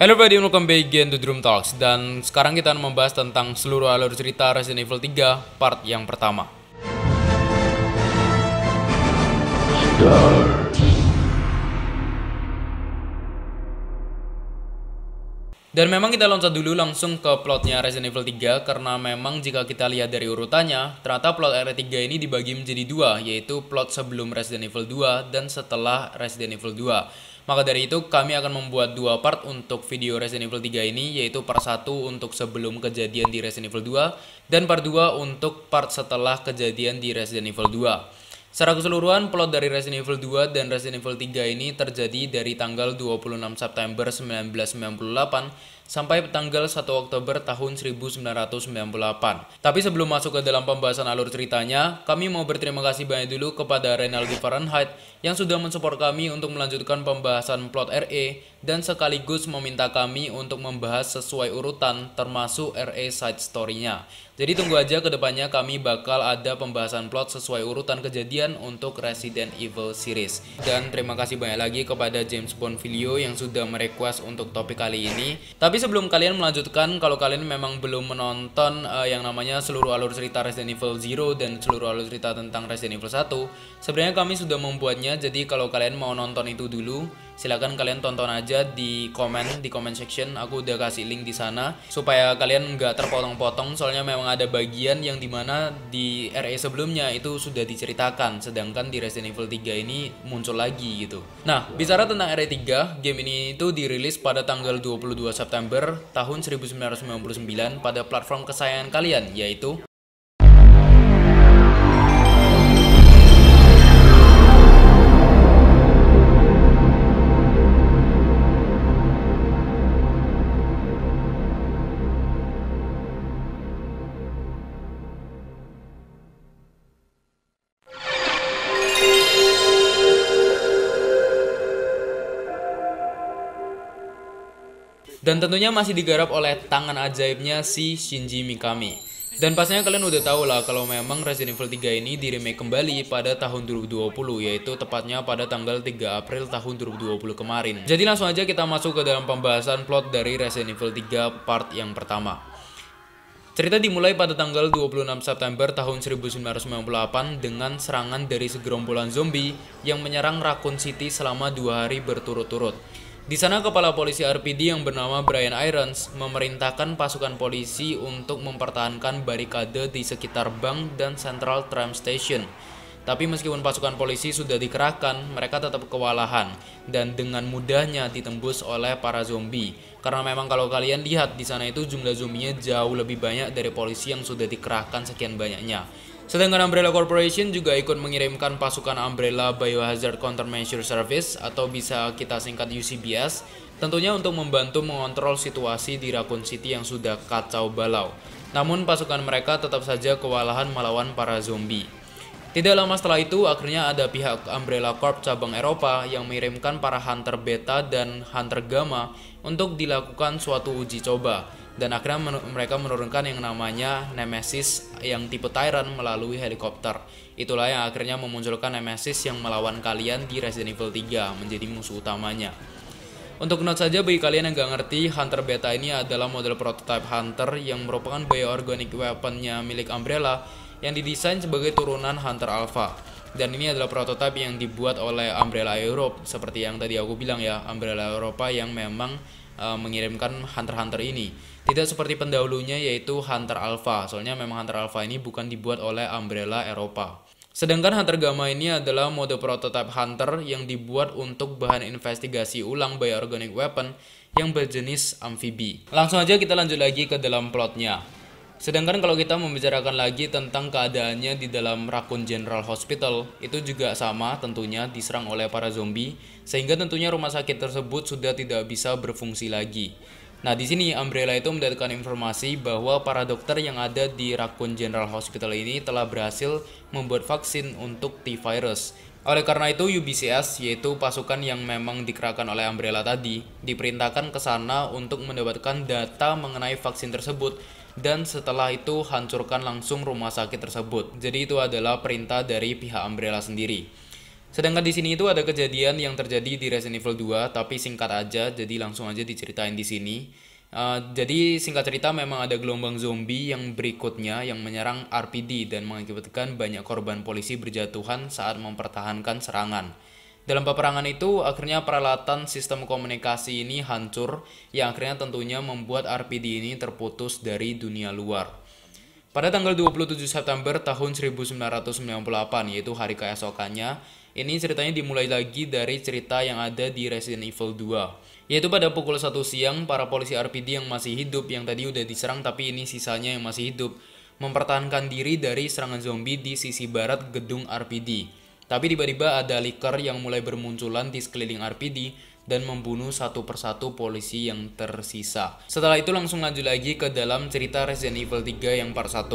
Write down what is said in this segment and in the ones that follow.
Hello everybody, welcome back again to Dream Talks Dan sekarang kita akan membahas tentang seluruh alur cerita Resident Evil 3 part yang pertama Dan memang kita loncat dulu langsung ke plotnya Resident Evil 3 karena memang jika kita lihat dari urutannya, ternyata plot RE 3 ini dibagi menjadi dua, yaitu plot sebelum Resident Evil 2 dan setelah Resident Evil 2. Maka dari itu kami akan membuat dua part untuk video Resident Evil 3 ini yaitu part 1 untuk sebelum kejadian di Resident Evil 2 dan part 2 untuk part setelah kejadian di Resident Evil 2. Secara keseluruhan, plot dari Resident Evil 2 dan Resident Evil 3 ini terjadi dari tanggal 26 September 1998 sampai tanggal 1 Oktober tahun 1998. Tapi sebelum masuk ke dalam pembahasan alur ceritanya, kami mau berterima kasih banyak dulu kepada Renaldi Fahrenheit yang sudah mensupport kami untuk melanjutkan pembahasan plot RE dan sekaligus meminta kami untuk membahas sesuai urutan termasuk RE side story-nya. Jadi tunggu aja kedepannya kami bakal ada pembahasan plot sesuai urutan kejadian untuk Resident Evil series. Dan terima kasih banyak lagi kepada James Bond Filio yang sudah merequest untuk topik kali ini. Tapi sebelum kalian melanjutkan, kalau kalian memang belum menonton uh, yang namanya seluruh alur cerita Resident Evil Zero dan seluruh alur cerita tentang Resident Evil 1, sebenarnya kami sudah membuatnya. Jadi kalau kalian mau nonton itu dulu, silahkan kalian tonton aja di komen di comment section aku udah kasih link di sana supaya kalian nggak terpotong-potong soalnya memang ada bagian yang dimana di RE sebelumnya itu sudah diceritakan sedangkan di Resident Evil 3 ini muncul lagi gitu nah bicara tentang RE 3 game ini itu dirilis pada tanggal 22 September tahun 1999 pada platform kesayangan kalian yaitu Dan tentunya masih digarap oleh tangan ajaibnya si Shinji Mikami. Dan pastinya kalian udah tahu lah kalau memang Resident Evil 3 ini di kembali pada tahun 2020 yaitu tepatnya pada tanggal 3 April tahun 2020 kemarin. Jadi langsung aja kita masuk ke dalam pembahasan plot dari Resident Evil 3 part yang pertama. Cerita dimulai pada tanggal 26 September tahun 1998 dengan serangan dari segerombolan zombie yang menyerang Raccoon City selama dua hari berturut-turut. Di sana kepala polisi RPD yang bernama Brian Irons memerintahkan pasukan polisi untuk mempertahankan barikade di sekitar bank dan Central Tram Station. Tapi meskipun pasukan polisi sudah dikerahkan, mereka tetap kewalahan dan dengan mudahnya ditembus oleh para zombie. Karena memang kalau kalian lihat di sana itu jumlah zombinya jauh lebih banyak dari polisi yang sudah dikerahkan sekian banyaknya. Sedangkan Umbrella Corporation juga ikut mengirimkan pasukan Umbrella Biohazard Countermeasure Service atau bisa kita singkat UCBS tentunya untuk membantu mengontrol situasi di Raccoon City yang sudah kacau balau. Namun pasukan mereka tetap saja kewalahan melawan para zombie. Tidak lama setelah itu, akhirnya ada pihak Umbrella Corp cabang Eropa yang mengirimkan para Hunter Beta dan Hunter Gamma untuk dilakukan suatu uji coba dan akhirnya men mereka menurunkan yang namanya Nemesis yang tipe Tyrant melalui helikopter. Itulah yang akhirnya memunculkan Nemesis yang melawan kalian di Resident Evil 3 menjadi musuh utamanya. Untuk note saja bagi kalian yang gak ngerti, Hunter Beta ini adalah model prototype Hunter yang merupakan bioorganic weaponnya milik Umbrella yang didesain sebagai turunan Hunter Alpha. Dan ini adalah prototipe yang dibuat oleh Umbrella Europe, seperti yang tadi aku bilang ya, Umbrella Eropa yang memang uh, mengirimkan Hunter-Hunter ini. Tidak seperti pendahulunya yaitu Hunter Alpha, soalnya memang Hunter Alpha ini bukan dibuat oleh Umbrella Eropa. Sedangkan Hunter Gamma ini adalah mode prototipe Hunter yang dibuat untuk bahan investigasi ulang by Organic Weapon yang berjenis amfibi. Langsung aja kita lanjut lagi ke dalam plotnya. Sedangkan kalau kita membicarakan lagi tentang keadaannya di dalam Rakun General Hospital, itu juga sama tentunya diserang oleh para zombie, sehingga tentunya rumah sakit tersebut sudah tidak bisa berfungsi lagi. Nah, di sini Umbrella itu mendapatkan informasi bahwa para dokter yang ada di Rakun General Hospital ini telah berhasil membuat vaksin untuk T-Virus. Oleh karena itu, UBCS, yaitu pasukan yang memang dikerahkan oleh Umbrella tadi, diperintahkan ke sana untuk mendapatkan data mengenai vaksin tersebut dan setelah itu hancurkan langsung rumah sakit tersebut. Jadi itu adalah perintah dari pihak Umbrella sendiri. Sedangkan di sini itu ada kejadian yang terjadi di Resident Evil 2 tapi singkat aja jadi langsung aja diceritain di sini. Uh, jadi singkat cerita memang ada gelombang zombie yang berikutnya yang menyerang RPD dan mengakibatkan banyak korban polisi berjatuhan saat mempertahankan serangan. Dalam peperangan itu akhirnya peralatan sistem komunikasi ini hancur yang akhirnya tentunya membuat RPD ini terputus dari dunia luar. Pada tanggal 27 September tahun 1998, yaitu hari keesokannya, ini ceritanya dimulai lagi dari cerita yang ada di Resident Evil 2. Yaitu pada pukul 1 siang, para polisi RPD yang masih hidup, yang tadi udah diserang tapi ini sisanya yang masih hidup, mempertahankan diri dari serangan zombie di sisi barat gedung RPD. Tapi tiba-tiba ada liker yang mulai bermunculan di sekeliling RPD dan membunuh satu persatu polisi yang tersisa. Setelah itu langsung lanjut lagi ke dalam cerita Resident Evil 3 yang part 1.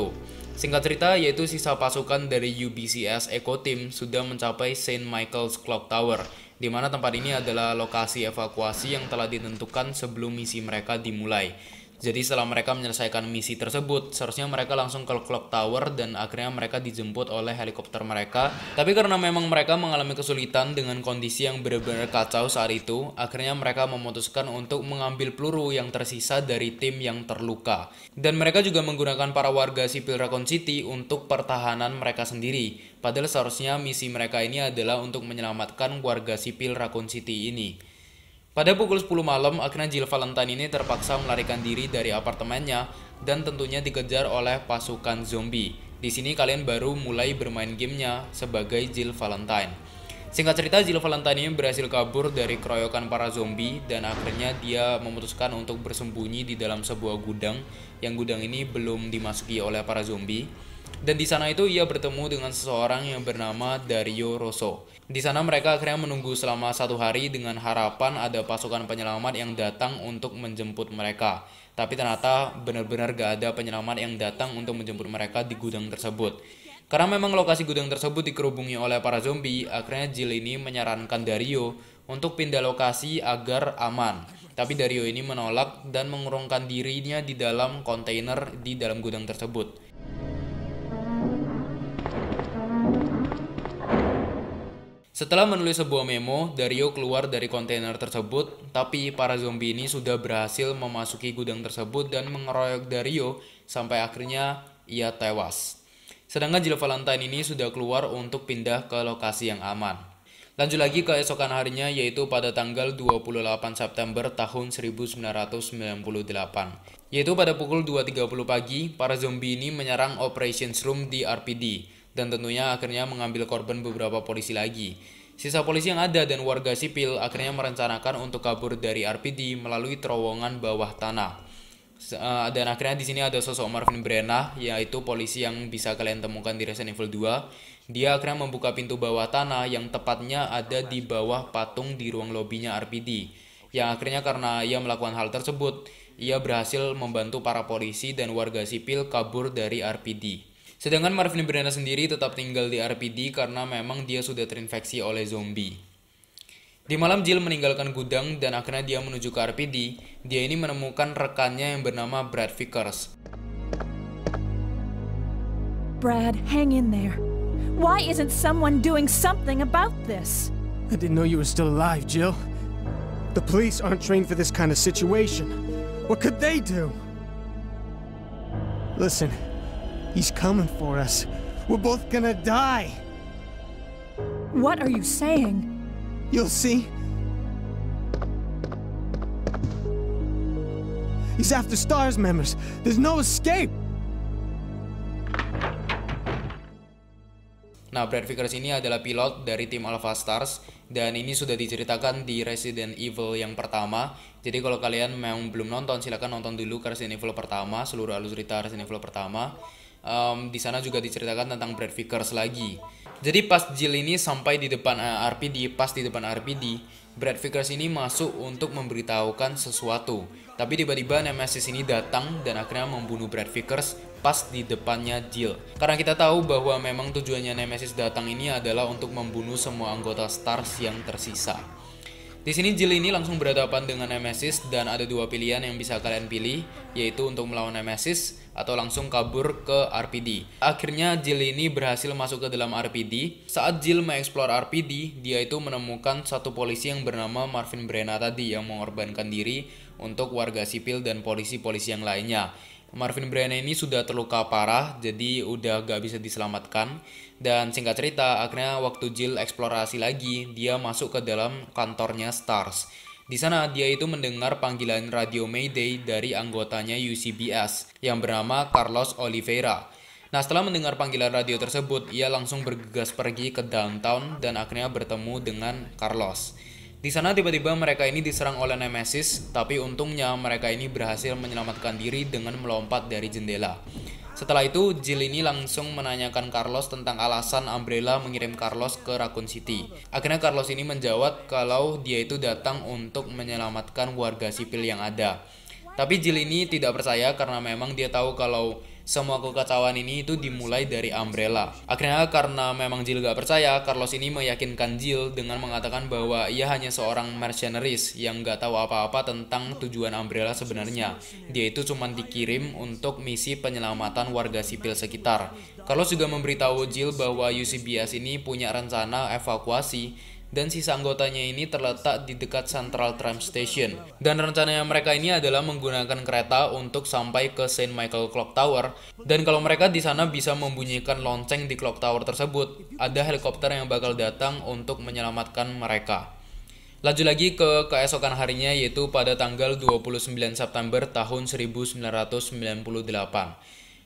Singkat cerita, yaitu sisa pasukan dari UBCS Eco Team sudah mencapai St. Michael's Clock Tower, di mana tempat ini adalah lokasi evakuasi yang telah ditentukan sebelum misi mereka dimulai. Jadi setelah mereka menyelesaikan misi tersebut, seharusnya mereka langsung ke clock tower dan akhirnya mereka dijemput oleh helikopter mereka. Tapi karena memang mereka mengalami kesulitan dengan kondisi yang benar-benar kacau saat itu, akhirnya mereka memutuskan untuk mengambil peluru yang tersisa dari tim yang terluka. Dan mereka juga menggunakan para warga sipil Raccoon City untuk pertahanan mereka sendiri. Padahal seharusnya misi mereka ini adalah untuk menyelamatkan warga sipil Raccoon City ini. Pada pukul 10 malam, akhirnya Jill Valentine ini terpaksa melarikan diri dari apartemennya dan tentunya dikejar oleh pasukan zombie. Di sini kalian baru mulai bermain gamenya sebagai Jill Valentine. Singkat cerita, Jill Valentine ini berhasil kabur dari keroyokan para zombie dan akhirnya dia memutuskan untuk bersembunyi di dalam sebuah gudang yang gudang ini belum dimasuki oleh para zombie. Dan di sana itu ia bertemu dengan seseorang yang bernama Dario Rosso. Di sana mereka akhirnya menunggu selama satu hari dengan harapan ada pasukan penyelamat yang datang untuk menjemput mereka. Tapi ternyata benar-benar gak ada penyelamat yang datang untuk menjemput mereka di gudang tersebut. Karena memang lokasi gudang tersebut dikerubungi oleh para zombie, akhirnya Jill ini menyarankan Dario untuk pindah lokasi agar aman. Tapi Dario ini menolak dan mengurungkan dirinya di dalam kontainer di dalam gudang tersebut. Setelah menulis sebuah memo, Dario keluar dari kontainer tersebut, tapi para zombie ini sudah berhasil memasuki gudang tersebut dan mengeroyok Dario sampai akhirnya ia tewas. Sedangkan Jill Valentine ini sudah keluar untuk pindah ke lokasi yang aman. Lanjut lagi ke esokan harinya yaitu pada tanggal 28 September tahun 1998. Yaitu pada pukul 2.30 pagi, para zombie ini menyerang Operations Room di RPD, dan tentunya akhirnya mengambil korban beberapa polisi lagi. Sisa polisi yang ada dan warga sipil akhirnya merencanakan untuk kabur dari RPD melalui terowongan bawah tanah. Eh, dan akhirnya di sini ada sosok Marvin Brenna, yaitu polisi yang bisa kalian temukan di Resident Evil 2. Dia akhirnya membuka pintu bawah tanah yang tepatnya ada di bawah patung di ruang lobinya RPD. Yang akhirnya karena ia melakukan hal tersebut, ia berhasil membantu para polisi dan warga sipil kabur dari RPD. Sedangkan Marvin Brana sendiri tetap tinggal di RPD karena memang dia sudah terinfeksi oleh zombie. Di malam Jill meninggalkan gudang dan akhirnya dia menuju ke RPD, dia ini menemukan rekannya yang bernama Brad Vickers. Brad, hang in there. Why isn't someone doing something about this? I didn't know you were still alive, Jill. The police aren't trained for this kind of situation. What could they do? Listen, He's coming for us. We're both gonna die. What are you saying? You'll see. He's after STARS members. There's no escape. Nah, Brad Vickers ini adalah pilot dari tim Alpha Stars dan ini sudah diceritakan di Resident Evil yang pertama. Jadi kalau kalian memang belum nonton, silahkan nonton dulu ke Resident Evil pertama, seluruh alur cerita Resident Evil pertama um, di sana juga diceritakan tentang Brad Vickers lagi. Jadi pas Jill ini sampai di depan eh, RPD, pas di depan RPD, Brad Vickers ini masuk untuk memberitahukan sesuatu. Tapi tiba-tiba Nemesis ini datang dan akhirnya membunuh Brad Vickers pas di depannya Jill. Karena kita tahu bahwa memang tujuannya Nemesis datang ini adalah untuk membunuh semua anggota Stars yang tersisa. Di sini Jill ini langsung berhadapan dengan Nemesis dan ada dua pilihan yang bisa kalian pilih, yaitu untuk melawan Nemesis atau langsung kabur ke RPD. Akhirnya Jill ini berhasil masuk ke dalam RPD. Saat Jill mengeksplor RPD, dia itu menemukan satu polisi yang bernama Marvin Brenna tadi yang mengorbankan diri untuk warga sipil dan polisi-polisi yang lainnya. Marvin Brenna ini sudah terluka parah, jadi udah gak bisa diselamatkan. Dan singkat cerita, akhirnya waktu Jill eksplorasi lagi, dia masuk ke dalam kantornya Stars di sana dia itu mendengar panggilan radio Mayday dari anggotanya UCBS yang bernama Carlos Oliveira. Nah setelah mendengar panggilan radio tersebut, ia langsung bergegas pergi ke downtown dan akhirnya bertemu dengan Carlos. Di sana tiba-tiba mereka ini diserang oleh Nemesis, tapi untungnya mereka ini berhasil menyelamatkan diri dengan melompat dari jendela. Setelah itu, Jill ini langsung menanyakan Carlos tentang alasan Umbrella mengirim Carlos ke Raccoon City. Akhirnya Carlos ini menjawab kalau dia itu datang untuk menyelamatkan warga sipil yang ada. Tapi Jill ini tidak percaya karena memang dia tahu kalau semua kekacauan ini itu dimulai dari Umbrella. Akhirnya karena memang Jill gak percaya, Carlos ini meyakinkan Jill dengan mengatakan bahwa ia hanya seorang mercenaries yang gak tahu apa-apa tentang tujuan Umbrella sebenarnya. Dia itu cuma dikirim untuk misi penyelamatan warga sipil sekitar. Carlos juga memberitahu Jill bahwa UCBS ini punya rencana evakuasi dan sisa anggotanya ini terletak di dekat Central Tram Station. Dan rencananya mereka ini adalah menggunakan kereta untuk sampai ke St. Michael Clock Tower. Dan kalau mereka di sana bisa membunyikan lonceng di clock tower tersebut, ada helikopter yang bakal datang untuk menyelamatkan mereka. Laju lagi ke keesokan harinya yaitu pada tanggal 29 September tahun 1998.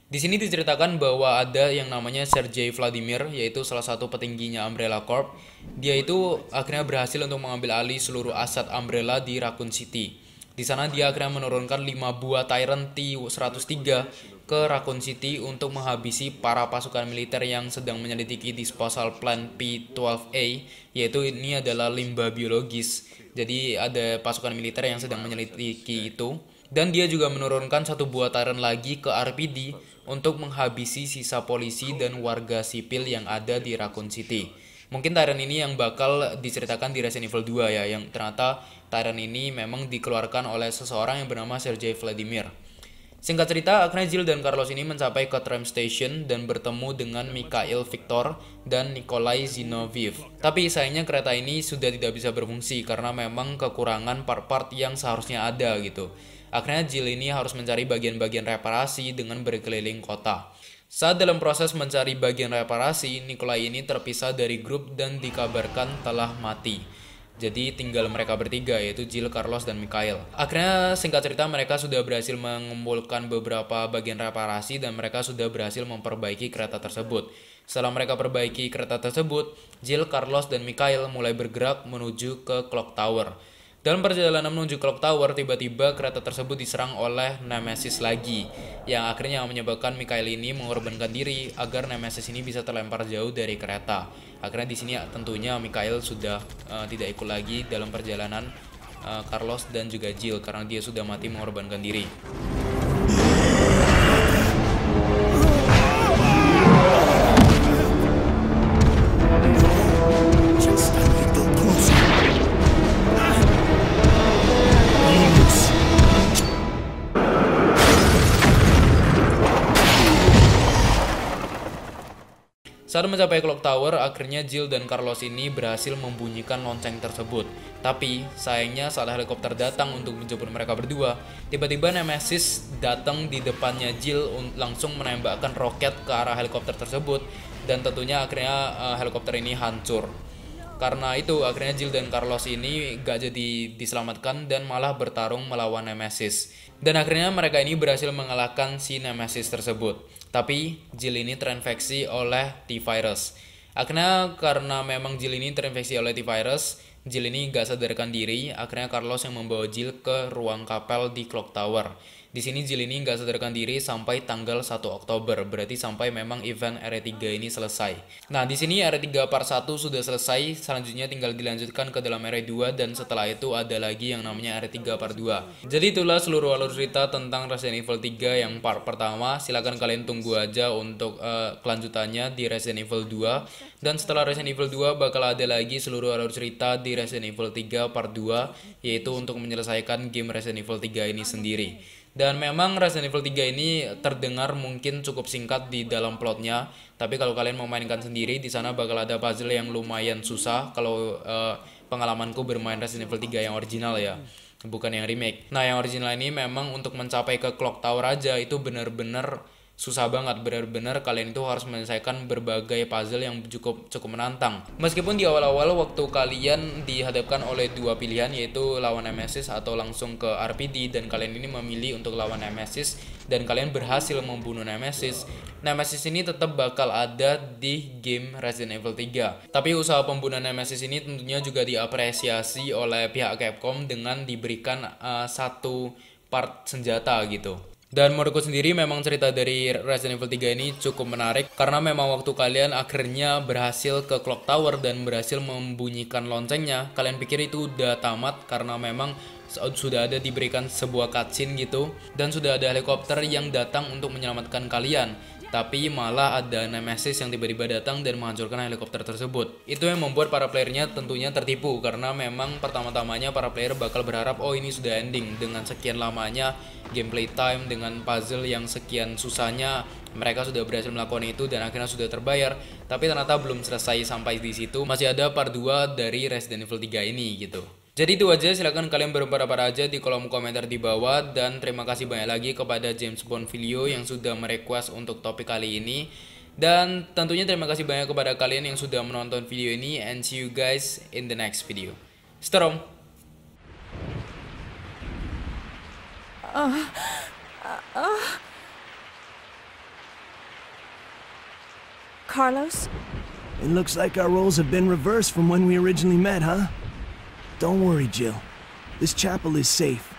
Di sini diceritakan bahwa ada yang namanya Sergei Vladimir, yaitu salah satu petingginya Umbrella Corp. Dia itu akhirnya berhasil untuk mengambil alih seluruh aset Umbrella di Raccoon City. Di sana dia akhirnya menurunkan 5 buah Tyrant T-103 ke Raccoon City untuk menghabisi para pasukan militer yang sedang menyelidiki disposal plan P-12A, yaitu ini adalah limbah biologis. Jadi ada pasukan militer yang sedang menyelidiki itu dan dia juga menurunkan satu buah taren lagi ke RPD untuk menghabisi sisa polisi dan warga sipil yang ada di Raccoon City. Mungkin taren ini yang bakal diceritakan di Resident Evil 2 ya, yang ternyata taren ini memang dikeluarkan oleh seseorang yang bernama Sergei Vladimir. Singkat cerita, akhirnya Jill dan Carlos ini mencapai ke tram station dan bertemu dengan Mikhail Victor dan Nikolai Zinoviev. Tapi sayangnya kereta ini sudah tidak bisa berfungsi karena memang kekurangan part-part yang seharusnya ada gitu. Akhirnya Jill ini harus mencari bagian-bagian reparasi dengan berkeliling kota. Saat dalam proses mencari bagian reparasi, Nikolai ini terpisah dari grup dan dikabarkan telah mati. Jadi tinggal mereka bertiga yaitu Jill, Carlos, dan Mikhail. Akhirnya singkat cerita mereka sudah berhasil mengumpulkan beberapa bagian reparasi dan mereka sudah berhasil memperbaiki kereta tersebut. Setelah mereka perbaiki kereta tersebut, Jill, Carlos, dan Mikhail mulai bergerak menuju ke Clock Tower. Dalam perjalanan menuju Clock Tower, tiba-tiba kereta tersebut diserang oleh Nemesis lagi, yang akhirnya menyebabkan Mikael ini mengorbankan diri agar Nemesis ini bisa terlempar jauh dari kereta. Akhirnya di sini tentunya Mikael sudah uh, tidak ikut lagi dalam perjalanan uh, Carlos dan juga Jill karena dia sudah mati mengorbankan diri. Saat mencapai clock tower, akhirnya Jill dan Carlos ini berhasil membunyikan lonceng tersebut. Tapi, sayangnya saat helikopter datang untuk menjemput mereka berdua, tiba-tiba Nemesis datang di depannya Jill langsung menembakkan roket ke arah helikopter tersebut dan tentunya akhirnya uh, helikopter ini hancur. Karena itu akhirnya Jill dan Carlos ini gak jadi diselamatkan dan malah bertarung melawan Nemesis. Dan akhirnya mereka ini berhasil mengalahkan si Nemesis tersebut. Tapi Jill ini terinfeksi oleh T-Virus. Akhirnya karena memang Jill ini terinfeksi oleh T-Virus, Jill ini gak sadarkan diri, akhirnya Carlos yang membawa Jill ke ruang kapel di Clock Tower. Di sini Zilini nggak sadarkan diri sampai tanggal 1 Oktober, berarti sampai memang event R3 e ini selesai. Nah, di sini R3 e part 1 sudah selesai, selanjutnya tinggal dilanjutkan ke dalam R2 e dan setelah itu ada lagi yang namanya R3 part 2. Jadi itulah seluruh alur cerita tentang Resident Evil 3 yang part pertama. Silahkan kalian tunggu aja untuk uh, kelanjutannya di Resident Evil 2. Dan setelah Resident Evil 2 bakal ada lagi seluruh alur cerita di Resident Evil 3 part 2, yaitu untuk menyelesaikan game Resident Evil 3 ini sendiri. Dan memang Resident Evil 3 ini terdengar mungkin cukup singkat di dalam plotnya, tapi kalau kalian memainkan sendiri di sana bakal ada puzzle yang lumayan susah kalau uh, pengalamanku bermain Resident Evil 3 yang original ya, bukan yang remake. Nah, yang original ini memang untuk mencapai ke Clock Tower aja itu bener-bener susah banget benar-benar kalian itu harus menyelesaikan berbagai puzzle yang cukup cukup menantang meskipun di awal-awal waktu kalian dihadapkan oleh dua pilihan yaitu lawan Nemesis atau langsung ke RPD dan kalian ini memilih untuk lawan Nemesis dan kalian berhasil membunuh Nemesis Nemesis ini tetap bakal ada di game Resident Evil 3 tapi usaha pembunuhan Nemesis ini tentunya juga diapresiasi oleh pihak Capcom dengan diberikan uh, satu part senjata gitu dan menurutku sendiri memang cerita dari Resident Evil 3 ini cukup menarik karena memang waktu kalian akhirnya berhasil ke Clock Tower dan berhasil membunyikan loncengnya, kalian pikir itu udah tamat karena memang sudah ada diberikan sebuah cutscene gitu dan sudah ada helikopter yang datang untuk menyelamatkan kalian tapi malah ada Nemesis yang tiba-tiba datang dan menghancurkan helikopter tersebut. Itu yang membuat para playernya tentunya tertipu karena memang pertama-tamanya para player bakal berharap oh ini sudah ending dengan sekian lamanya gameplay time dengan puzzle yang sekian susahnya mereka sudah berhasil melakukan itu dan akhirnya sudah terbayar tapi ternyata belum selesai sampai di situ masih ada part 2 dari Resident Evil 3 ini gitu jadi itu aja, silahkan kalian berpendapat aja di kolom komentar di bawah dan terima kasih banyak lagi kepada James Bond Video yang sudah merequest untuk topik kali ini. Dan tentunya terima kasih banyak kepada kalian yang sudah menonton video ini and see you guys in the next video. Storm. Uh, ah, uh, ah. uh. Carlos? It looks like our roles have been reversed from when we originally met, huh? Don't worry, Jill. This chapel is safe.